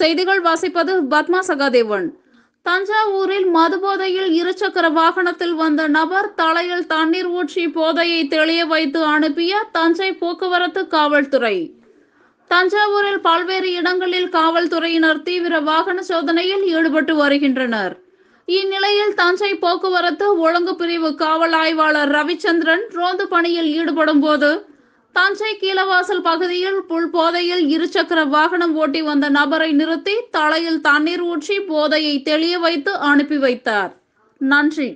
செய்திகள் வாசிப்பது பத்மா சகாதேவன் தஞ்சாவூரில் மதுபோதையில் இருசக்கர வாகனத்தில் வந்த நபர் தலையில் தண்ணீர் ஊற்றி போதையை தெளிய வைத்து அனுப்பிய தஞ்சை போக்குவரத்து காவல்துறை தஞ்சாவூரில் பல்வேறு இடங்களில் காவல்துறையினர் தீவிர வாகன சோதனையில் ஈடுபட்டு வருகின்றனர் இந்நிலையில் தஞ்சை போக்குவரத்து ஒழுங்கு பிரிவு காவல் ஆய்வாளர் ரவிச்சந்திரன் ரோந்து பணியில் ஈடுபடும் போது தஞ்சை கீழவாசல் பகுதியில் புல் போதையில் இருசக்கர வாகனம் ஓட்டி வந்த நபரை நிறுத்தி தலையில் தண்ணீர் ஊற்றி போதையை தெளிய வைத்து அனுப்பி வைத்தார் நன்றி